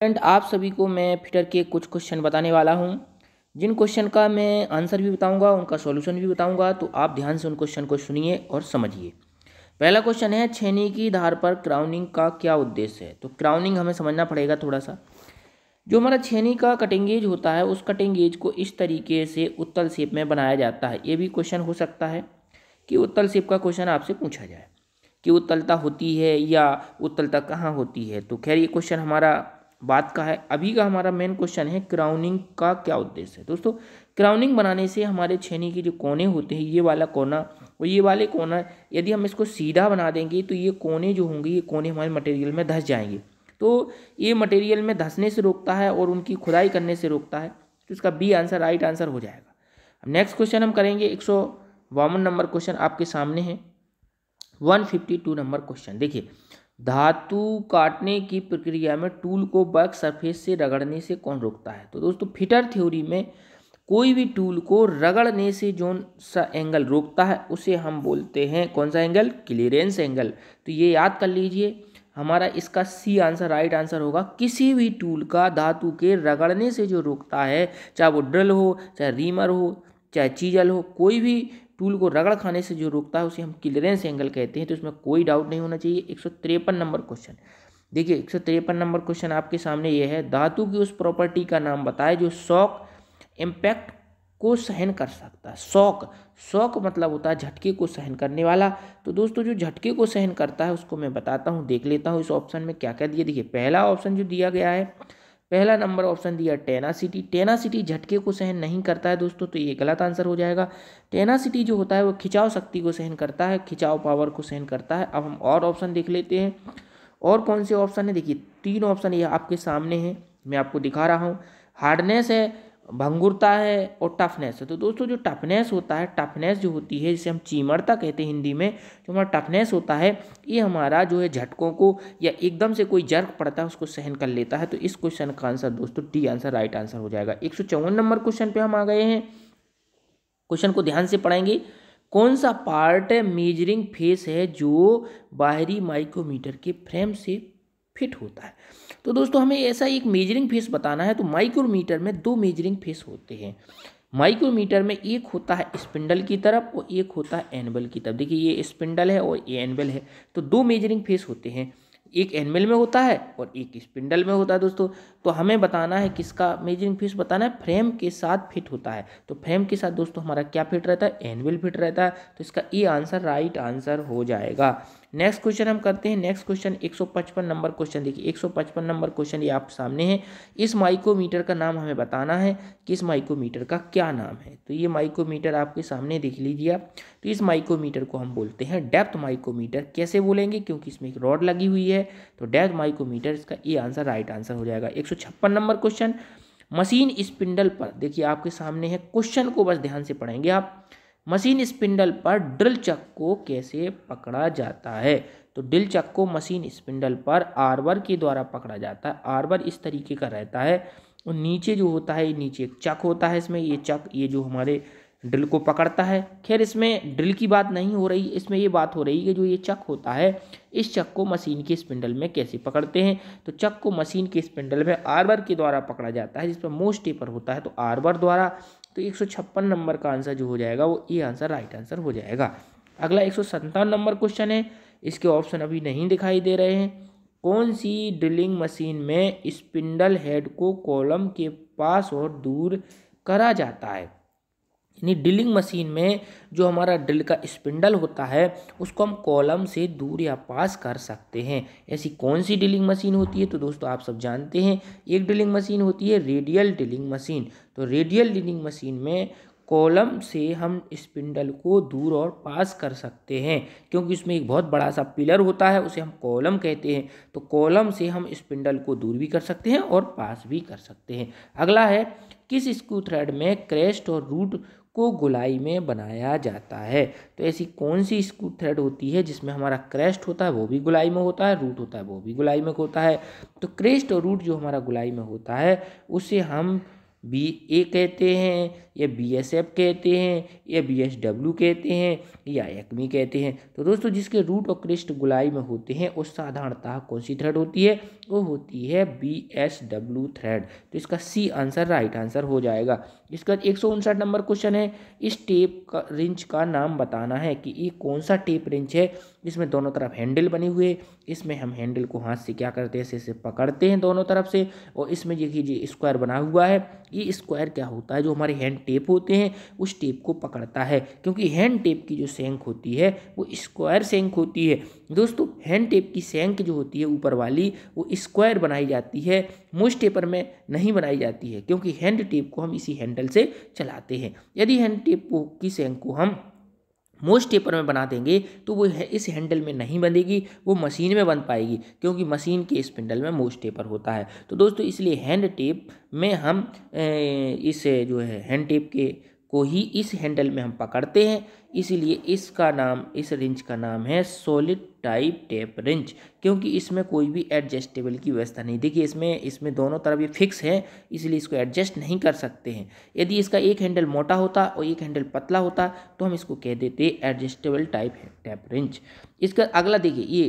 Friend आप सभी को मैं फिटर के कुछ क्वेश्चन बताने वाला हूँ जिन क्वेश्चन का मैं आंसर भी बताऊंगा उनका सॉल्यूशन भी बताऊंगा तो आप ध्यान से उन क्वेश्चन को सुनिए और समझिए पहला क्वेश्चन है छेनी की धार पर क्राउनिंग का क्या उद्देश्य है तो क्राउनिंग हमें समझना पड़ेगा थोड़ा सा जो हमारा छेनी का कटिंग एज होता है उस कटिंग एज को इस तरीके से उत्तल सेप में बनाया जाता है ये भी क्वेश्चन हो सकता है कि उत्तल सेप का क्वेश्चन आपसे पूछा जाए कि उत्तलता होती है या उत्तलता कहाँ होती है तो खैर ये क्वेश्चन हमारा बात का है अभी का हमारा मेन क्वेश्चन है क्राउनिंग का क्या उद्देश्य है दोस्तों क्राउनिंग बनाने से हमारे छेनी के जो कोने होते हैं ये वाला कोना और ये वाले कोना यदि हम इसको सीधा बना देंगे तो ये कोने जो होंगे ये कोने हमारे मटेरियल में धस जाएंगे तो ये मटेरियल में धंसने से रोकता है और उनकी खुदाई करने से रोकता है तो इसका बी आंसर राइट आंसर हो जाएगा अब नेक्स्ट क्वेश्चन हम करेंगे एक सौ नंबर क्वेश्चन आपके सामने है one fifty two number question देखिए धातु काटने की प्रक्रिया में टूल को वर्क सरफेस से रगड़ने से कौन रोकता है तो दोस्तों फिटर थ्योरी में कोई भी टूल को रगड़ने से जो सा एंगल रोकता है उसे हम बोलते हैं कौन सा एंगल क्लियरेंस एंगल तो ये याद कर लीजिए हमारा इसका सी आंसर राइट आंसर होगा किसी भी टूल का धातु के रगड़ने से जो रोकता है चाहे वो ड्रिल हो चाहे रीमर हो चाहे चीजल हो कोई भी टूल को रगड़ खाने से जो रोकता है उसे हम क्लियरेंस एंगल कहते हैं तो इसमें कोई डाउट नहीं होना चाहिए एक नंबर क्वेश्चन देखिए एक नंबर क्वेश्चन आपके सामने ये है धातु की उस प्रॉपर्टी का नाम बताए जो शॉक इम्पैक्ट को सहन कर सकता है शौक शौक मतलब होता है झटके को सहन करने वाला तो दोस्तों जो झटके को सहन करता है उसको मैं बताता हूँ देख लेता हूँ इस ऑप्शन में क्या क्या दिया देखिए पहला ऑप्शन जो दिया गया है पहला नंबर ऑप्शन दिया टेनासिटी टेनासिटी झटके को सहन नहीं करता है दोस्तों तो ये गलत आंसर हो जाएगा टेनासिटी जो होता है वो खिंचाव शक्ति को सहन करता है खिंचाव पावर को सहन करता है अब हम और ऑप्शन देख लेते हैं और कौन से ऑप्शन है देखिए तीन ऑप्शन ये आपके सामने हैं मैं आपको दिखा रहा हूँ हार्डनेस है भंगुरता है और टफनेस है तो दोस्तों जो टफनेस होता है टफनेस जो होती है जिसे हम चीमड़ता कहते हैं हिंदी में जो हमारा टफनेस होता है ये हमारा जो है झटकों को या एकदम से कोई जर्क पड़ता है उसको सहन कर लेता है तो इस क्वेश्चन का आंसर दोस्तों डी आंसर राइट आंसर हो जाएगा एक नंबर क्वेश्चन पर हम आ गए हैं क्वेश्चन को ध्यान से पढ़ेंगे कौन सा पार्ट मेजरिंग फेस है जो बाहरी माइक्रोमीटर के फ्रेम से फिट होता है तो दोस्तों हमें ऐसा एक मेजरिंग फेस बताना है तो माइक्रोमीटर में दो मेजरिंग फेस होते हैं माइक्रोमीटर में एक होता है स्पिंडल की तरफ और एक होता है एनबल की तरफ देखिए ये स्पिंडल है और ये एनबल है तो दो मेजरिंग फेस होते हैं एक एनवल में होता है और एक स्पिंडल में होता है दोस्तों तो हमें बताना है किसका मेजरिंग फेस बताना है फ्रेम के साथ फिट होता है तो फ्रेम के साथ दोस्तों हमारा क्या फिट रहता है एनवल फिट रहता है तो इसका ए आंसर राइट आंसर हो जाएगा नेक्स्ट क्वेश्चन हम करते हैं नेक्स्ट क्वेश्चन 155 नंबर क्वेश्चन देखिए 155 नंबर क्वेश्चन ये आप सामने है इस माइक्रोमीटर का नाम हमें बताना है कि इस माइक्रोमीटर का क्या नाम है तो ये माइक्रोमीटर आपके सामने देख लीजिए आप तो इस माइक्रोमीटर को हम बोलते हैं डेप्थ माइक्रोमीटर कैसे बोलेंगे क्योंकि इसमें एक रॉड लगी हुई है तो डेप्थ माइक्रोमीटर इसका ये आंसर राइट आंसर हो जाएगा एक नंबर क्वेश्चन मशीन स्पिंडल पर देखिए आपके सामने है क्वेश्चन को बस ध्यान से पढ़ेंगे आप मशीन स्पिंडल पर ड्रिल चक को कैसे पकड़ा जाता है तो ड्रिल चक को मशीन स्पिंडल पर आर्बर के द्वारा पकड़ा जाता है आर्बर इस तरीके का रहता है और नीचे जो होता है नीचे एक चक होता है इसमें ये चक ये जो हमारे ड्रिल को पकड़ता है खैर इसमें ड्रिल की बात नहीं हो रही इसमें ये बात हो रही है जो ये चक होता है इस चक को मशीन के स्पिंडल में कैसे पकड़ते हैं तो चक को मशीन के स्पिंडल में आर्बर के द्वारा पकड़ा जाता है जिस पर मोस्ट टेपर होता है तो आर्बर द्वारा तो एक नंबर का आंसर जो हो जाएगा वो ये आंसर राइट आंसर हो जाएगा अगला एक नंबर क्वेश्चन है इसके ऑप्शन अभी नहीं दिखाई दे रहे हैं कौन सी ड्रिलिंग मशीन में स्पिंडल हेड को कॉलम के पास और दूर करा जाता है यानी ड्रिलिंग मशीन में जो हमारा ड्रिल का स्पिंडल होता है उसको हम कॉलम से दूर या पास कर सकते हैं ऐसी कौन सी ड्रिलिंग मशीन होती है तो दोस्तों आप सब जानते हैं एक ड्रिलिंग मशीन होती है रेडियल ड्रिलिंग मशीन तो रेडियल ड्रिलिंग मशीन में कॉलम से हम स्पिंडल को दूर और पास कर सकते हैं क्योंकि उसमें एक बहुत बड़ा सा पिलर होता है उसे हम कॉलम कहते हैं तो कॉलम से हम स्पिंडल को दूर भी कर सकते हैं और पास भी कर सकते हैं अगला है किस स्क्रू थ्रेड में क्रेस्ट और रूट को गुलाई में बनाया जाता है तो ऐसी कौन सी स्क्रू थ्रेड होती है जिसमें हमारा क्रेस्ट होता है वो भी गुलाई में होता है रूट होता है वो भी गुलाई में होता है तो क्रेस्ट और रूट जो हमारा गुलाई में होता है उसे हम बी ए कहते हैं या बी एस एफ कहते हैं या बी एस डब्ल्यू कहते हैं या एक्मी कहते हैं तो दोस्तों जिसके रूट और क्रिस्ट गुलाई में होते हैं उस साधारणतः कौन सी थ्रेड होती है वो होती है बी एस डब्ल्यू थ्रेड तो इसका सी आंसर राइट आंसर हो जाएगा इसका एक सौ उनसठ नंबर क्वेश्चन है इस टेप का रिंच का नाम बताना है कि ये कौन सा टेप रिंच है इसमें दोनों तरफ हैंडल बने हुए इसमें हम हैंडल को हाथ से क्या करते हैं इसे से पकड़ते हैं दोनों तरफ से और इसमें देखिए स्क्वायर बना हुआ है ये स्क्वायर क्या होता है जो हमारे हैंड टेप होते हैं उस टेप को पकड़ता है क्योंकि हैंड टेप की जो सेंक होती है वो स्क्वायर सेंक होती है दोस्तों हैंड टेप की सेंक जो होती है ऊपर वाली वो स्क्वायर बनाई जाती है मोस्ट टेपर में नहीं बनाई जाती है क्योंकि हैंड टेप को हम इसी हैंडल से चलाते हैं यदि हैंड टेप की सेंक को हम मोस्ट पेपर में बना देंगे तो वो इस हैंडल में नहीं बनेगी वो मशीन में बन पाएगी क्योंकि मशीन के स्पिंडल में मोस्ट टेपर होता है तो दोस्तों इसलिए हैंड टेप में हम इस जो है हैंड टेप के को ही इस हैंडल में हम पकड़ते हैं इसीलिए इसका नाम इस रिंच का नाम है सॉलिड टाइप टेप रेंच क्योंकि इसमें कोई भी एडजस्टेबल की व्यवस्था नहीं देखिए इसमें इसमें दोनों तरफ ये फिक्स है इसलिए इसको एडजस्ट नहीं कर सकते हैं यदि इसका एक हैंडल मोटा होता और एक हैंडल पतला होता तो हम इसको कह देते एडजस्टेबल टाइप टेप रेंच इसका अगला देखिए ये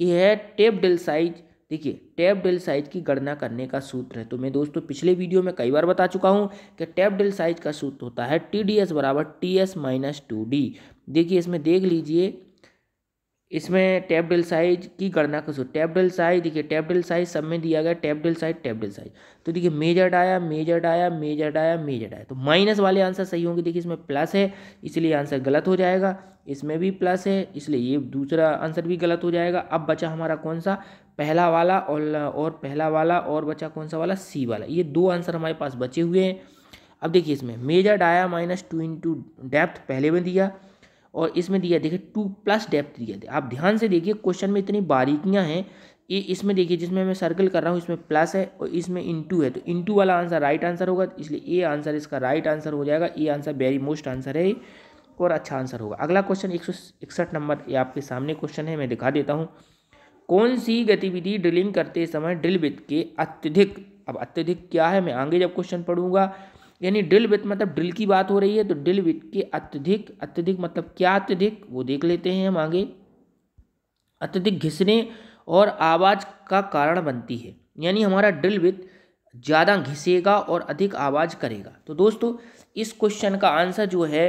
ये है टेप डिल साइज देखिए टैप डेल साइज की गणना करने का सूत्र है तो मैं दोस्तों पिछले वीडियो में कई बार बता चुका हूँ कि टैप डेल साइज का सूत्र होता है टी डी एस बराबर T S minus two D देखिए इसमें देख लीजिए इसमें टेबडल डेल साइज की गणना करो टैप डेल साइज देखिए टेबडल डेल साइज सब में दिया गया टेबडल डेल साइज टेबडल डेल साइज तो देखिए मेजर्ड आया मेजर्ड आया मेजर्ड आया मेजर आया तो माइनस वाले आंसर सही होंगे देखिए इसमें प्लस है इसलिए आंसर गलत हो जाएगा इसमें भी प्लस है इसलिए ये दूसरा आंसर भी गलत हो जाएगा अब बचा हमारा कौन सा पहला वाला और और पहला वाला और बचा कौन सा वाला सी वाला ये दो आंसर हमारे पास बचे हुए हैं अब देखिए इसमें मेजर्ड आया माइनस टू इंटू डेप्थ पहले में दिया और इसमें दिया देखिए टू प्लस डेप्थ दिया था आप ध्यान से देखिए क्वेश्चन में इतनी बारीकियाँ हैं ये इसमें देखिए जिसमें मैं सर्कल कर रहा हूँ इसमें प्लस है और इसमें इंटू है तो इंटू वाला आंसर राइट आंसर होगा इसलिए ए आंसर इसका राइट आंसर हो जाएगा A answer very most answer है और अच्छा आंसर होगा अगला क्वेश्चन एक नंबर ये आपके सामने क्वेश्चन है मैं दिखा देता हूँ कौन सी गतिविधि ड्रिलिंग करते समय ड्रिल विथ के अत्यधिक अब अत्यधिक क्या है मैं आगे जब क्वेश्चन पढ़ूंगा यानी ड्रिल विथ मतलब ड्रिल की बात हो रही है तो ड्रिल विथ के अत्यधिक अत्यधिक मतलब क्या अत्यधिक वो देख लेते हैं हम आगे अत्यधिक घिसने और आवाज़ का कारण बनती है यानी हमारा ड्रिल विथ ज़्यादा घिसेगा और अधिक आवाज़ करेगा तो दोस्तों इस क्वेश्चन का आंसर जो है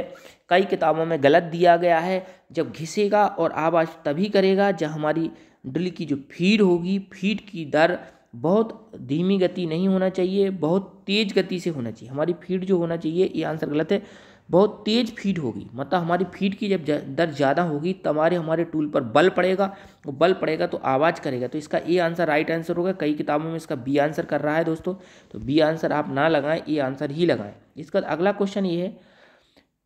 कई किताबों में गलत दिया गया है जब घिसेगा और आवाज़ तभी करेगा जब हमारी ड्रिल की जो फीड होगी फीड की दर बहुत धीमी गति नहीं होना चाहिए बहुत तेज़ गति से होना चाहिए हमारी फीड जो होना चाहिए ये आंसर गलत है बहुत तेज़ फीड होगी मतलब हमारी फीड की जब दर ज़्यादा होगी तुम्हारे हमारे टूल पर बल पड़ेगा वो बल पड़ेगा तो आवाज़ करेगा तो इसका ए आंसर राइट आंसर होगा कई किताबों में इसका बी आंसर कर रहा है दोस्तों तो बी आंसर आप ना लगाएं ए आंसर ही लगाएं इसका अगला क्वेश्चन ये है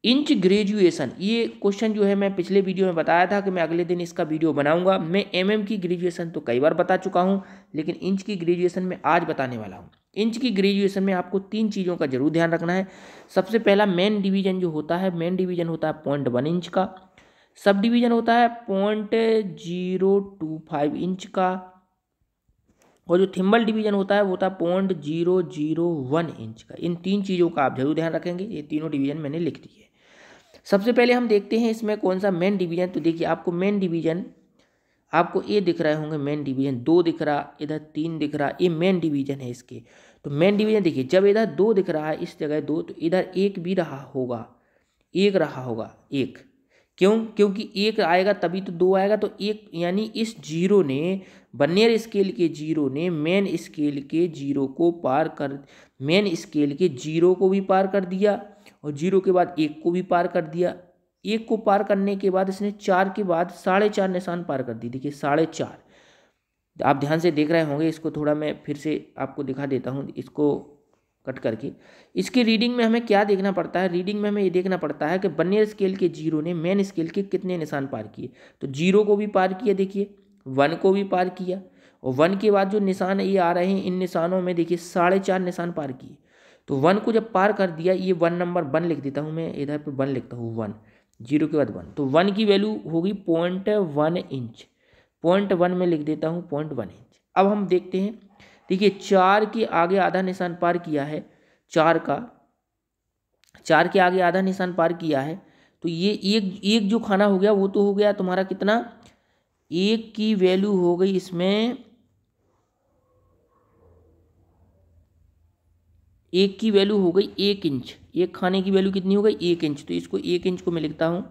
इंच ग्रेजुएशन ये क्वेश्चन जो है मैं पिछले वीडियो में बताया था कि मैं अगले दिन इसका वीडियो बनाऊंगा मैं एम एम की ग्रेजुएशन तो कई बार बता चुका हूँ लेकिन इंच की ग्रेजुएशन में आज बताने वाला हूँ इंच की ग्रेजुएशन में आपको तीन चीज़ों का जरूर ध्यान रखना है सबसे पहला मेन डिवीजन जो होता है मेन डिवीजन होता है पॉइंट वन इंच का सब डिवीजन होता है point zero two five inch का और जो थिम्बल डिवीजन होता है वो होता है point zero zero one inch का इन तीन चीज़ों का आप जरूर ध्यान रखेंगे ये तीनों डिवीजन मैंने लिख दिए सबसे पहले हम देखते हैं इसमें कौन सा मेन डिवीजन तो देखिए आपको मेन डिवीजन आपको ये दिख रहे होंगे मेन डिवीजन दो दिख रहा इधर तीन दिख रहा ये मेन डिवीजन है इसके तो मेन डिवीजन देखिए जब इधर दो दिख रहा है इस जगह दो तो इधर एक भी रहा होगा एक रहा होगा एक क्यों क्योंकि एक आएगा तभी तो दो आएगा तो एक यानी इस जीरो ने बनियर स्केल के जीरो ने मेन स्केल के जीरो को पार कर मेन स्केल के जीरो को भी पार कर दिया और जीरो के बाद एक को भी पार कर दिया एक को पार करने के बाद इसने चार के बाद साढ़े चार निशान पार कर दी देखिए साढ़े चार आप ध्यान से देख रहे होंगे इसको थोड़ा मैं फिर से आपको दिखा देता हूँ इसको कट करके इसकी रीडिंग में हमें क्या देखना पड़ता है रीडिंग में हमें ये देखना पड़ता है कि बनियर स्केल के जीरो ने मेन स्केल के कितने निशान पार किए तो जीरो को भी पार किया देखिए वन को भी पार किया और वन के बाद जो निशान ये आ रहे हैं इन निशानों में देखिए साढ़े चार निशान पार किए तो वन को जब पार कर दिया ये वन नंबर वन लिख देता हूँ मैं इधर पे वन लिखता हूँ वन जीरो के बाद वन तो वन की वैल्यू होगी point one inch point one में लिख देता हूँ पॉइंट वन इंच अब हम देखते हैं देखिए चार के आगे आधा निशान पार किया है चार का चार के आगे आधा निशान पार किया है तो ये एक एक जो खाना हो गया वो तो हो गया तुम्हारा कितना एक की वैल्यू हो गई इसमें एक की वैल्यू हो गई एक इंच एक खाने की वैल्यू कितनी हो गई एक इंच तो इसको एक इंच को मैं लिखता हूँ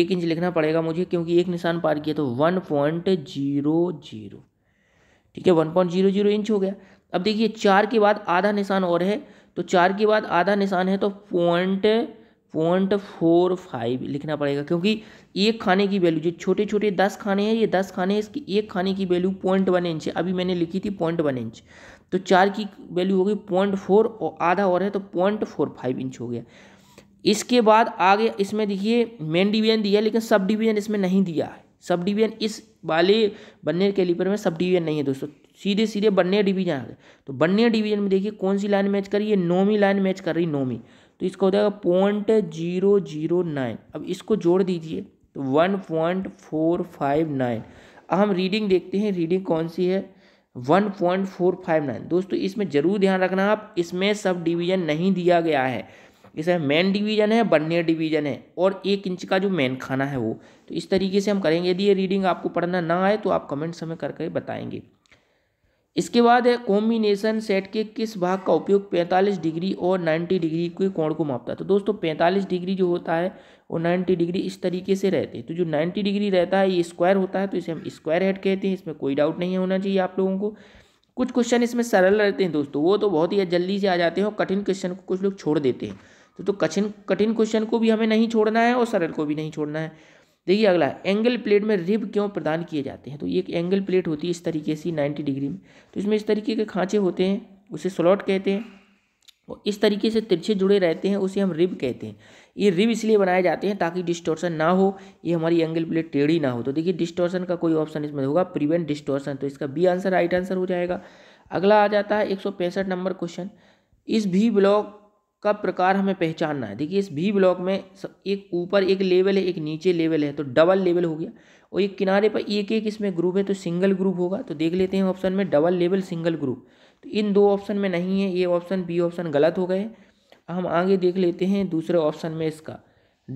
एक इंच लिखना पड़ेगा मुझे क्योंकि एक निशान पार किया तो वन पॉइंट जीरो जीरो ठीक है one point zero zero inch हो गया अब देखिए चार के बाद आधा निशान और है तो चार के बाद आधा निशान है तो पॉइंट पॉइंट फोर फाइव लिखना पड़ेगा क्योंकि एक खाने की वैल्यू जो छोटे छोटे दस खाने हैं ये दस खाने हैं इसकी एक खाने की वैल्यू पॉइंट वन इंच है अभी मैंने लिखी थी पॉइंट वन इंच तो चार की वैल्यू हो गई पॉइंट फोर और आधा और है तो पॉइंट फोर फाइव इंच हो गया इसके बाद आगे इसमें देखिए मेन डिवीजन दिया लेकिन सब डिवीजन इसमें नहीं दिया है सब डिवीजन इस वाले बन्ने कैलिपर में सब डिवीजन नहीं है दोस्तों सीधे सीधे बन्ने डिवीजन आ गए तो बन्ने डिवीजन में देखिए कौन सी लाइन मैच कर रही है नौवीं लाइन मैच कर रही नौवीं तो इसका हो जाएगा पॉइंट जीरो जीरो नाइन अब इसको जोड़ दीजिए तो one point four five nine अब हम रीडिंग देखते हैं रीडिंग कौन सी है one point four five nine दोस्तों इसमें ज़रूर ध्यान रखना आप इसमें सब डिवीजन नहीं दिया गया है इसमें मेन डिवीजन है बर्नियर डिवीजन है और एक इंच का जो मेन खाना है वो तो इस तरीके से हम करेंगे यदि ये रीडिंग आपको पढ़ना ना आए तो आप कमेंट्स हमें करके बताएंगे इसके बाद है कॉम्बिनेशन सेट के किस भाग का उपयोग 45 डिग्री और 90 डिग्री के कोण को मापता है तो दोस्तों 45 डिग्री जो होता है और 90 डिग्री इस तरीके से रहते हैं तो जो 90 डिग्री रहता है ये स्क्वायर होता है तो इसे हम स्क्वायर हेड कहते हैं इसमें कोई डाउट नहीं होना चाहिए आप लोगों को कुछ क्वेश्चन इसमें सरल रहते हैं दोस्तों वो तो बहुत ही जल्दी से आ जाते हैं और कठिन क्वेश्चन को कुछ लोग छोड़ देते हैं तो तो कठिन कठिन क्वेश्चन को भी हमें नहीं छोड़ना है और सरल को भी नहीं छोड़ना है देखिए अगला एंगल प्लेट में रिब क्यों प्रदान किए जाते हैं तो ये एक एंगल प्लेट होती है इस तरीके से नाइन्टी डिग्री में तो इसमें इस तरीके के खाँचे होते हैं उसे स्लॉट कहते हैं इस तरीके से तिरछे जुड़े रहते हैं उसे हम रिब कहते हैं ये रिब इसलिए बनाए जाते हैं ताकि डिस्टोर्सन ना हो ये हमारी एंगल प्लेट टेढ़ी ना हो तो देखिए डिस्टोर्सन का कोई ऑप्शन इसमें होगा प्रिवेंट डिस्टोर्सन तो इसका बी आंसर राइट आंसर हो जाएगा अगला आ जाता है एक नंबर क्वेश्चन इस भी ब्लॉक का प्रकार हमें पहचानना है देखिए इस भी ब्लॉक में एक ऊपर एक लेवल है एक नीचे लेवल है तो डबल लेवल हो गया और एक किनारे पर एक एक इसमें ग्रुप है तो सिंगल ग्रुप होगा तो देख लेते हैं ऑप्शन में डबल लेवल सिंगल ग्रुप तो इन दो ऑप्शन में नहीं है ये ऑप्शन बी ऑप्शन गलत हो गए हम आगे देख लेते हैं दूसरे ऑप्शन में इसका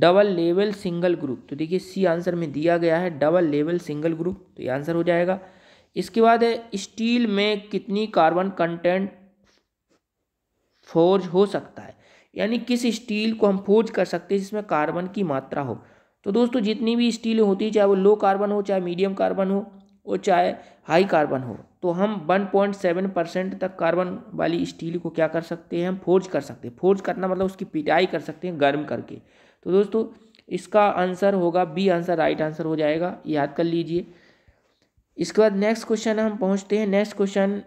डबल लेवल सिंगल ग्रुप तो देखिए सी आंसर में दिया गया है डबल लेवल सिंगल ग्रुप तो ये आंसर हो जाएगा इसके बाद है स्टील में कितनी कार्बन कंटेंट फोर्ज हो सकता है यानी किस स्टील को हम फोर्ज कर सकते हैं जिसमें कार्बन की मात्रा हो तो दोस्तों जितनी भी स्टील होती है चाहे वो लो कार्बन हो चाहे मीडियम कार्बन हो और चाहे हाई कार्बन हो तो हम 1.7 परसेंट तक कार्बन वाली स्टील को क्या कर सकते हैं हम फोर्ज कर सकते हैं फोर्ज करना मतलब उसकी पिटाई कर सकते हैं गर्म करके तो दोस्तों इसका आंसर होगा बी आंसर राइट आंसर हो जाएगा याद कर लीजिए इसके बाद नेक्स्ट क्वेश्चन हम पहुंचते हैं नेक्स्ट क्वेश्चन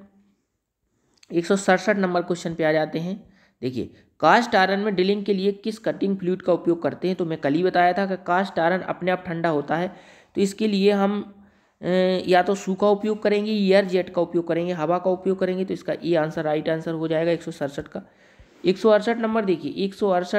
एक नंबर क्वेश्चन पे आ जाते हैं देखिए कास्ट आयरन में डिलिंग के लिए किस कटिंग फ्लूड का उपयोग करते हैं तो मैं कल ही बताया था कि कास्ट आयरन अपने आप ठंडा होता है तो इसके लिए हम या तो सू का उपयोग करेंगे एयर जेट का उपयोग करेंगे हवा का उपयोग करेंगे तो इसका ई आंसर राइट आंसर हो जाएगा एक का एक नंबर देखिए एक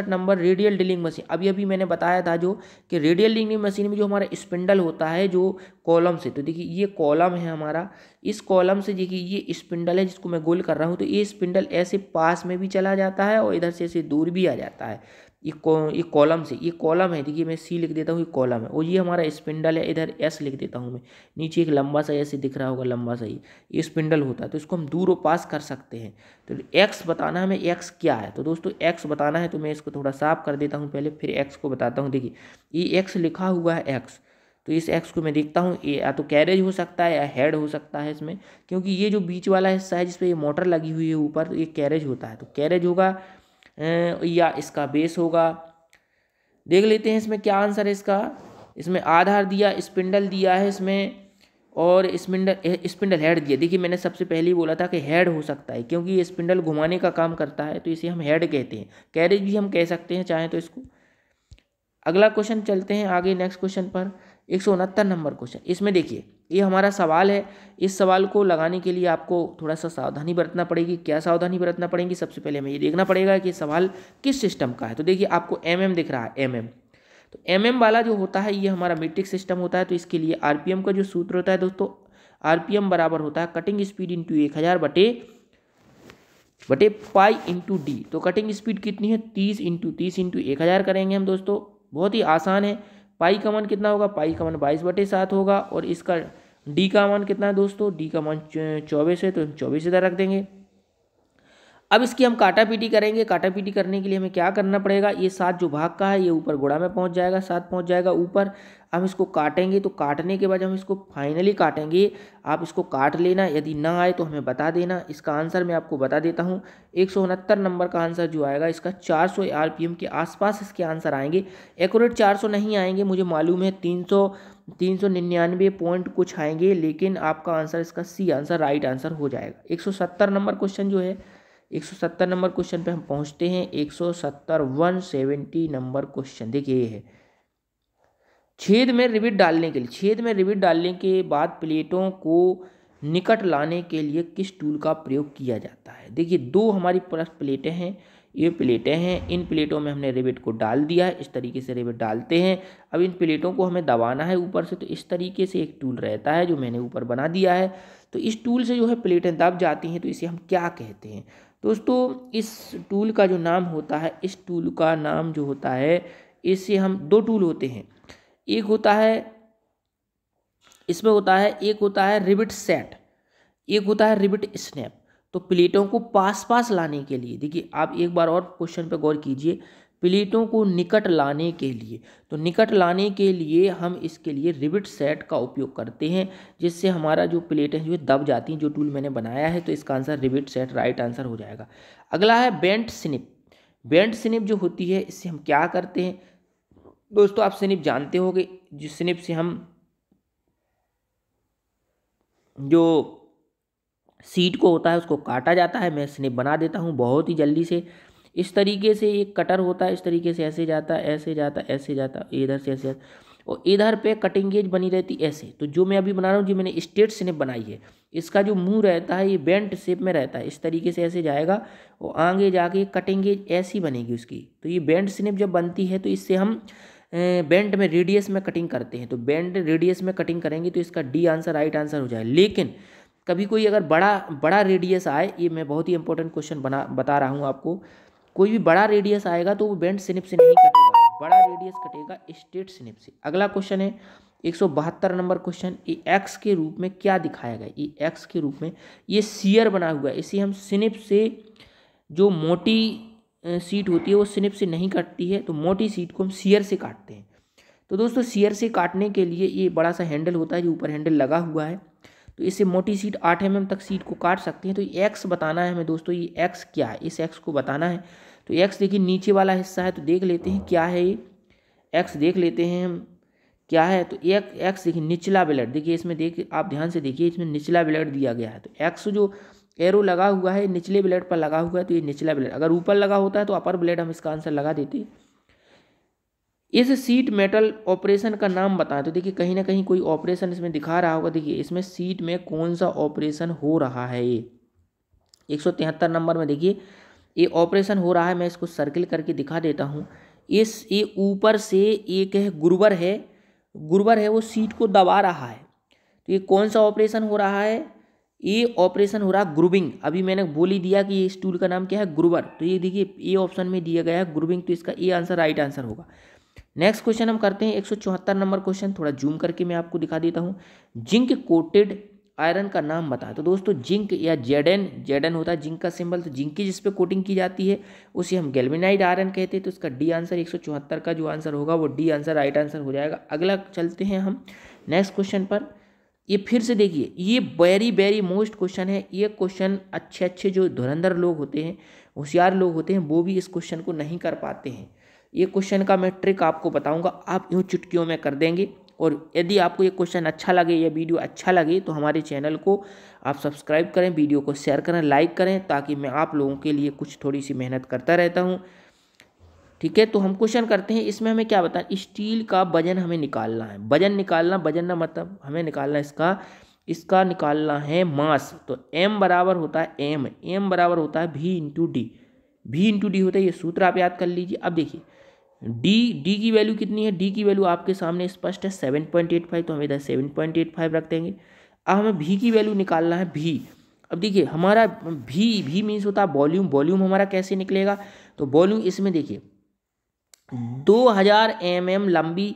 नंबर रेडियल डिलिंग मशीन अभी अभी मैंने बताया था जो कि रेडियल डिलिंग मशीन में जो हमारा स्पिंडल होता है जो कॉलम से तो देखिए ये कॉलम है हमारा इस कॉलम से देखिए ये स्पिंडल है जिसको मैं गोल कर रहा हूँ तो ये स्पिंडल ऐसे पास में भी चला जाता है और इधर से ऐसे दूर भी आ जाता है ये को, ये कॉलम्स ये कॉलम है देखिए मैं सी लिख देता हूँ ये कॉलम है और ये हमारा स्पिंडल है इधर एस लिख देता हूँ मैं नीचे एक लंबा सा ऐसे दिख रहा होगा लंबा सा ये ये स्पिंडल होता है तो इसको हम दूर पास कर सकते हैं तो एक्स बताना है हमें एक्स क्या है तो दोस्तों एक्स बताना है तो मैं इसको थोड़ा साफ कर देता हूँ पहले फिर एक्स को बताता हूँ देखिए ये एक्स लिखा हुआ है एक्स तो इस एक्स को मैं देखता हूँ या तो कैरेज हो सकता है या हेड हो सकता है इसमें क्योंकि ये जो बीच वाला हिस्सा है जिसपे ये मोटर लगी हुई है ऊपर तो ये कैरेज होता है तो कैरेज होगा या इसका बेस होगा देख लेते हैं इसमें क्या आंसर है इसका इसमें आधार दिया स्पिंडल दिया है इसमें और स्पिंडल स्पिंडल हेड दिया देखिए मैंने सबसे पहले ही बोला था कि हेड हो सकता है क्योंकि ये स्पिंडल घुमाने का काम करता है तो इसे हम हेड कहते हैं कैरेज भी हम कह सकते हैं चाहें तो इसको अगला क्वेश्चन चलते हैं आगे नेक्स्ट क्वेश्चन पर एक नंबर क्वेश्चन इसमें देखिए ये हमारा सवाल है इस सवाल को लगाने के लिए आपको थोड़ा सा सावधानी बरतना पड़ेगी क्या सावधानी बरतना पड़ेगी सबसे पहले हमें ये देखना पड़ेगा कि सवाल किस सिस्टम का है तो देखिए आपको एम mm दिख रहा है एम mm. तो एम mm वाला जो होता है ये हमारा मीट्रिक सिस्टम होता है तो इसके लिए एम का जो सूत्र होता है दोस्तों एम बराबर होता है कटिंग स्पीड इंटू एक हज़ार बटे बटे पाई इंटू डी तो कटिंग स्पीड कितनी है तीस इंटू तीस इंटू एक हज़ार करेंगे हम दोस्तों बहुत ही आसान है पाई का मान कितना होगा पाई का मान बाईस बटे सात होगा और इसका डी का मान कितना है दोस्तों डी का मान चौबीस है तो चौबीस इधर रख देंगे अब इसकी हम काटा पीटी करेंगे काटा पीटी करने के लिए हमें क्या करना पड़ेगा ये सात जो भाग का है ये ऊपर घोड़ा में पहुंच जाएगा सात पहुंच जाएगा ऊपर हम इसको काटेंगे तो काटने के बाद हम इसको फाइनली काटेंगे आप इसको काट लेना यदि ना आए तो हमें बता देना इसका आंसर मैं आपको बता देता हूँ एक नंबर का आंसर जो आएगा इसका चार सौ के आसपास इसके आंसर आएंगे एकोरेट चार नहीं आएंगे मुझे मालूम है तीन तीन सौ निन्यानवे पॉइंट कुछ आएंगे लेकिन आपका आंसर इसका सी आंसर राइट आंसर हो जाएगा एक सौ सत्तर नंबर क्वेश्चन जो है 170 नंबर क्वेश्चन पे हम पहुंचते हैं 170 170 नंबर क्वेश्चन देखिए ये है छेद में रिबिट डालने के लिए छेद में रिबिट डालने के बाद प्लेटों को निकट लाने के लिए किस टूल का प्रयोग किया जाता है देखिए दो हमारी प्लस प्लेटें हैं ये प्लेटें हैं इन प्लेटों में हमने रिबिट को डाल दिया है इस तरीके से रिबिट डालते हैं अब इन प्लेटों को हमें दबाना है ऊपर से तो इस तरीके से एक टूल रहता है जो मैंने ऊपर बना दिया है तो इस टूल से जो है प्लेटें दब जाती हैं तो इसे हम क्या कहते हैं दोस्तों इस टूल का जो नाम होता है इस टूल का नाम जो होता है इससे हम दो टूल होते हैं एक होता है इसमें होता है एक होता है रिबिट सेट एक होता है रिबिट स्नैप तो प्लेटों को पास पास लाने के लिए देखिए आप एक बार और क्वेश्चन पर गौर कीजिए प्लेटों को निकट लाने के लिए तो निकट लाने के लिए हम इसके लिए रिबिट सेट का उपयोग करते हैं जिससे हमारा जो प्लेटें जो दब जाती हैं जो टूल मैंने बनाया है तो इसका answer rivet set right answer हो जाएगा अगला है बेंट स्निप बेंट स्निप जो होती है इससे हम क्या करते हैं दोस्तों आप स्निप जानते हो जिस स्निप से हम जो सीट को होता है उसको काटा जाता है मैं स्निप बना देता हूँ बहुत ही जल्दी से इस तरीके से ये कटर होता है इस तरीके से ऐसे जाता ऐसे जाता ऐसे जाता इधर से ऐसे और इधर पे कटिंग एज बनी रहती ऐसे तो जो मैं अभी बना रहा हूँ जो मैंने स्टेट स्नेप बनाई है इसका जो मुंह रहता है ये बेंट शेप में रहता है इस तरीके से ऐसे जाएगा और आगे जाके कटिंग एज ऐसी बनेगी उसकी तो ये बेंट स्नेप जब बनती है तो इससे हम बेंट में रेडियस में कटिंग करते हैं तो बेंट रेडियस में कटिंग करेंगे तो इसका डी आंसर राइट आंसर हो जाए लेकिन कभी कोई अगर बड़ा बड़ा रेडियस आए ये मैं बहुत ही इंपॉर्टेंट क्वेश्चन बना बता रहा हूँ आपको कोई भी बड़ा रेडियस आएगा तो वो बेंड स्निप से नहीं कटेगा बड़ा रेडियस कटेगा स्टेट स्निप से अगला क्वेश्चन है एक सौ बहत्तर नंबर क्वेश्चन ये एक्स के रूप में क्या दिखाया गया ये एक्स के रूप में ये सीयर बना हुआ है इसे हम स्निप से जो मोटी सीट होती है वो स्निप से नहीं कटती है तो मोटी सीट को हम सीयर से काटते हैं तो दोस्तों सीयर से काटने के लिए ये बड़ा सा हैंडल होता है जो ऊपर हैंडल लगा हुआ है तो इससे मोटी सीट आठ एम तक सीट को काट सकते हैं तो एक्स बताना है हमें दोस्तों ये एक्स क्या है इस एक्स को बताना है तो एक्स देखिए नीचे वाला हिस्सा है तो देख लेते हैं क्या है ये एक्स देख लेते हैं हम क्या है तो एक एक्स देखिए निचला ब्लड देखिए इसमें देख आप ध्यान से देखिए इसमें निचला ब्लड दिया गया है तो एक्स जो एरो लगा हुआ है निचले ब्लड पर लगा हुआ है तो ये निचला ब्लड अगर ऊपर लगा होता है तो अपर ब्लड हम इसका आंसर लगा देते इस सीट मेटल ऑपरेशन का नाम बताएं तो देखिए कहीं ना कहीं कोई ऑपरेशन इसमें दिखा रहा होगा देखिए इसमें सीट में कौन सा ऑपरेशन हो रहा है ये एक नंबर में देखिए ये ऑपरेशन हो रहा है मैं इसको सर्किल करके दिखा देता हूँ इस ये ऊपर से एक है गुरबर है गुरबर है वो सीट को दबा रहा है तो ये कौन सा ऑपरेशन हो रहा है ये ऑपरेशन हो रहा है ग्रुबिंग अभी मैंने बोल ही दिया कि ये स्टूल का नाम क्या है ग्रूवर तो ये देखिए ए ऑप्शन में दिया गया है ग्रुबिंग तो इसका ए आंसर राइट आंसर होगा नेक्स्ट क्वेश्चन हम करते हैं एक नंबर क्वेश्चन थोड़ा जूम करके मैं आपको दिखा देता हूँ जिंक कोटेड आयरन का नाम बता तो दोस्तों जिंक या जेडन जेडन होता है जिंक का सिंबल तो जिंक की जिस पे कोटिंग की जाती है उसे हम गैल्वेनाइड आयरन कहते हैं तो इसका डी आंसर एक का जो आंसर होगा वो डी आंसर राइट आंसर हो जाएगा अगला चलते हैं हम नेक्स्ट क्वेश्चन पर ये फिर से देखिए ये वेरी वेरी मोस्ट क्वेश्चन है ये क्वेश्चन अच्छे अच्छे जो धुरंधर लोग होते हैं होशियार लोग होते हैं वो भी इस क्वेश्चन को नहीं कर पाते हैं ये क्वेश्चन का मैं ट्रिक आपको बताऊंगा आप यूँ चुटकियों में कर देंगे और यदि आपको ये क्वेश्चन अच्छा लगे या वीडियो अच्छा लगे तो हमारे चैनल को आप सब्सक्राइब करें वीडियो को शेयर करें लाइक करें ताकि मैं आप लोगों के लिए कुछ थोड़ी सी मेहनत करता रहता हूँ ठीक है तो हम क्वेश्चन करते हैं इसमें हमें क्या बताएं स्टील का वजन हमें निकालना है वजन निकालना वजन ना मतलब हमें निकालना इसका इसका निकालना है मास तो एम बराबर होता है एम एम बराबर होता है B into D B into D होता है ये सूत्र आप याद कर लीजिए अब देखिए डी डी की वैल्यू कितनी है डी की वैल्यू आपके सामने स्पष्ट है सेवन पॉइंट एट फाइव तो हम इधर सेवन पॉइंट एट फाइव रख देंगे अब हमें भी की वैल्यू निकालना है भी अब देखिए हमारा भी भी मीन्स होता है वॉल्यूम वॉल्यूम हमारा कैसे निकलेगा तो वॉल्यूम इसमें देखिए दो हज़ार एम एम लंबी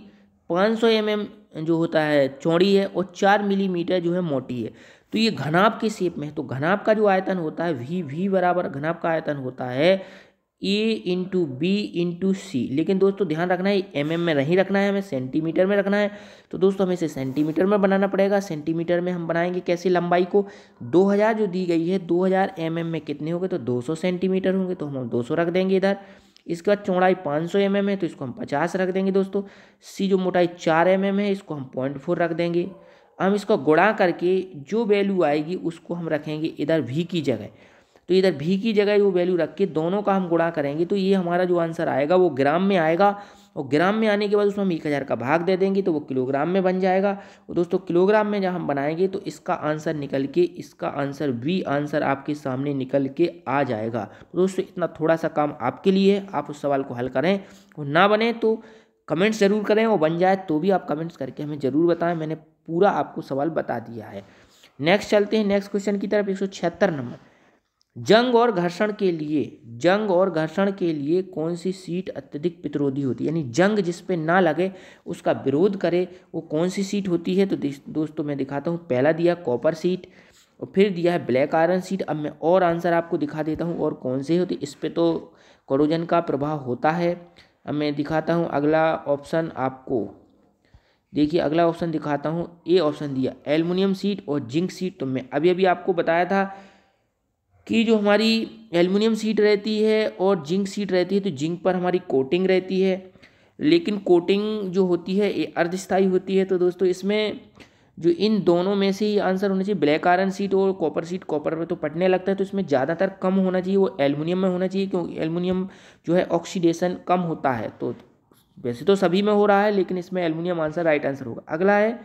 पाँच सौ एम एम जो होता है चौड़ी है और चार मिलीमीटर जो है मोटी है तो ये घनाभ के शेप में है तो घनाभ का जो आयतन होता है वी वी बराबर घनाभ का आयतन होता है A into B into C लेकिन दोस्तों ध्यान रखना है एम mm एम में नहीं रखना है हमें सेंटीमीटर में रखना है तो दोस्तों हमें इसे सेंटीमीटर में बनाना पड़ेगा सेंटीमीटर में हम बनाएंगे कैसे लंबाई को 2000 जो दी गई है 2000 हज़ार mm में कितने होंगे तो 200 सेंटीमीटर होंगे तो हम 200 रख देंगे इधर इसके बाद चौड़ाई 500 सौ mm है तो इसको हम पचास रख देंगे दोस्तों सी जो मोटाई चार एम mm है इसको हम पॉइंट फोर रख देंगे हम इसको गुड़ा करके जो वैल्यू आएगी उसको हम रखेंगे इधर भी की जगह तो इधर भी की जगह वो वैल्यू रख के दोनों का हम गुणा करेंगे तो ये हमारा जो आंसर आएगा वो ग्राम में आएगा और ग्राम में आने के बाद उसमें हम एक हज़ार का भाग दे देंगे तो वो किलोग्राम में बन जाएगा और दोस्तों किलोग्राम में जब हम बनाएंगे तो इसका आंसर निकल के इसका आंसर वी आंसर आपके सामने निकल के आ जाएगा तो दोस्तों इतना थोड़ा सा काम आपके लिए है आप उस सवाल को हल करें और ना बने तो कमेंट्स ज़रूर करें और बन जाए तो भी आप कमेंट्स करके हमें ज़रूर बताएं मैंने पूरा आपको सवाल बता दिया है नेक्स्ट चलते हैं नेक्स्ट क्वेश्चन की तरफ एक नंबर जंग और घर्षण के लिए जंग और घर्षण के लिए कौन सी सीट अत्यधिक प्रतिरोधी होती है यानी जंग जिस पे ना लगे उसका विरोध करे वो कौन सी सीट होती है तो दोस्तों मैं दिखाता हूँ पहला दिया कॉपर सीट और फिर दिया है ब्लैक आयरन सीट अब मैं और आंसर आपको दिखा देता हूँ और कौन से होते इस पर तो करोजन का प्रभाव होता है अब मैं दिखाता हूँ अगला ऑप्शन आपको देखिए अगला ऑप्शन दिखाता हूँ ए ऑप्शन दिया एलमिनियम सीट और जिंक सीट तो मैं अभी अभी आपको बताया था कि जो हमारी एल्युमिनियम सीट रहती है और जिंक सीट रहती है तो जिंक पर हमारी कोटिंग रहती है लेकिन कोटिंग जो होती है ये अर्धस्थायी होती है तो दोस्तों इसमें जो इन दोनों में से ही आंसर होना चाहिए ब्लैक आयरन सीट और कॉपर सीट कॉपर में तो पटने लगता है तो इसमें ज़्यादातर कम होना चाहिए वो एल्युमिनियम में होना चाहिए क्योंकि एल्युमिनियम जो है ऑक्सीडेशन कम होता है तो वैसे तो सभी में हो रहा है लेकिन इसमें एल्युमिनियम आंसर राइट आंसर होगा अगला है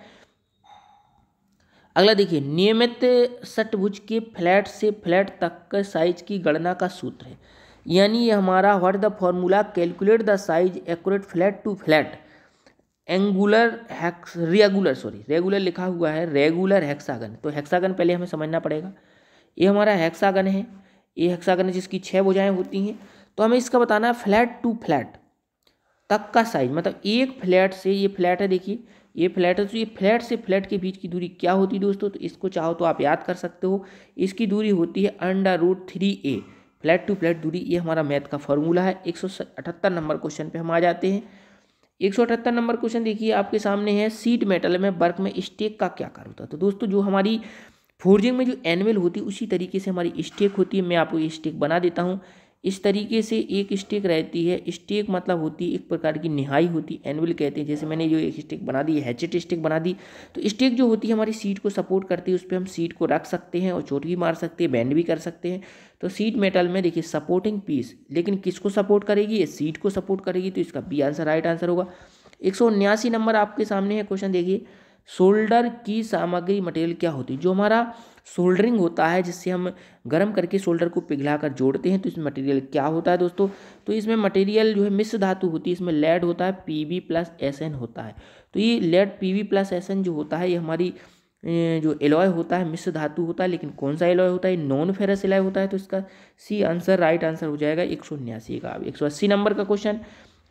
अगला देखिए नियमित सटभुज के फ्लैट से फ्लैट तक के साइज की गणना का सूत्र है यानी ये हमारा what the formula calculate the size accurate flat to flat angular hex regular sorry regular लिखा हुआ है रेगुलर हेक्सागन तो हेक्सागन पहले हमें समझना पड़ेगा ये हमारा हेक्सागन है ये हेक्सागन है जिसकी छः भुजाएं होती हैं तो हमें इसका बताना है फ्लैट टू फ्लैट तक का साइज मतलब एक फ्लैट से ये फ्लैट है देखिए ये फ्लैट है तो ये फ्लैट से फ्लैट के बीच की दूरी क्या होती है दोस्तों तो इसको चाहो तो आप याद कर सकते हो इसकी दूरी होती है under root three A flat to flat दूरी ये हमारा मैथ का फॉर्मूला है एक सौ अठहत्तर नंबर क्वेश्चन पे हम आ जाते हैं एक सौ अठहत्तर नंबर क्वेश्चन देखिए आपके सामने है सीट मेटल में बर्क में स्टेक का क्या कार होता है तो दोस्तों जो हमारी फोर्जिंग में जो एनवेल होती है उसी तरीके से हमारी स्टेक होती है मैं आपको ये स्टेक बना देता हूँ इस तरीके से एक स्टेक रहती है स्टेक मतलब होती है एक प्रकार की निहाई होती है एनविल कहते हैं जैसे मैंने जो एक स्टेक बना दी है हैचेट स्टेक बना दी तो स्टेक जो होती है हमारी सीट को सपोर्ट करती है उस पर हम सीट को रख सकते हैं और चोट भी मार सकते हैं बैंड भी कर सकते हैं तो सीट मेटल में देखिए सपोर्टिंग पीस लेकिन किसको सपोर्ट करेगी ये सीट को सपोर्ट करेगी तो इसका बी आंसर राइट आंसर होगा एक नंबर आपके सामने है क्वेश्चन देखिए सोल्डर की सामग्री मटेरियल क्या होती है जो हमारा सोल्डरिंग होता है जिससे हम गर्म करके सोल्डर को पिघला कर जोड़ते हैं तो इसमें मटेरियल क्या होता है दोस्तों तो इसमें मटेरियल जो है मिश्र धातु होती है इसमें लेड होता है P V plus S N होता है तो ये lead P V plus S N जो होता है ये हमारी जो एलॉय होता है मिश्र धातु होता है लेकिन कौन सा एलॉय होता है नॉन फेरस एलॉय होता है तो इसका सी आंसर राइट आंसर हो जाएगा एक सौ उन्यासी का एक सौ अस्सी नंबर का क्वेश्चन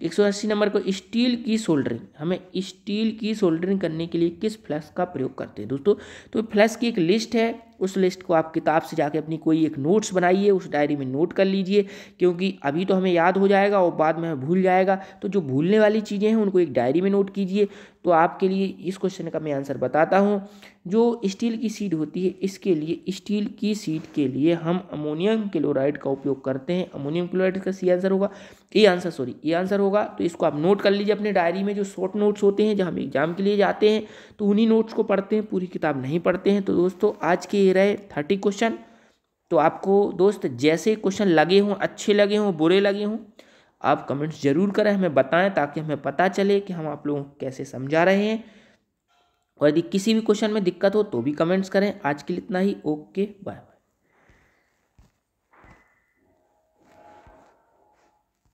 180 नंबर को स्टील की सोल्डरिंग हमें स्टील की सोल्डरिंग करने के लिए किस फ्लैश का प्रयोग करते हैं दोस्तों तो फ्लैश की एक लिस्ट है उस लिस्ट को आप किताब से जाके अपनी कोई एक नोट्स बनाइए उस डायरी में नोट कर लीजिए क्योंकि अभी तो हमें याद हो जाएगा और बाद में हमें भूल जाएगा तो जो भूलने वाली चीज़ें हैं उनको एक डायरी में नोट कीजिए तो आपके लिए इस क्वेश्चन का मैं आंसर बताता हूँ जो स्टील की सीट होती है इसके लिए स्टील की सीट के लिए हम अमोनियम क्लोराइड का उपयोग करते हैं अमोनियम क्लोराइड का सी आंसर होगा A answer sorry A answer होगा तो इसको आप नोट कर लीजिए अपने डायरी में जो शॉर्ट नोट्स होते हैं जब हम एग्जाम के लिए जाते हैं तो उन्हीं नोट्स को पढ़ते हैं पूरी किताब नहीं पढ़ते हैं तो दोस्तों आज के ये रहे थर्टी क्वेश्चन तो आपको दोस्त जैसे क्वेश्चन लगे हों अच्छे लगे हों बुरे लगे हों आप कमेंट्स ज़रूर करें हमें बताएं ताकि हमें पता चले कि हम आप लोगों को कैसे समझा रहे हैं और यदि किसी भी क्वेश्चन में दिक्कत हो तो भी कमेंट्स करें आज के लिए इतना ही ओके बाय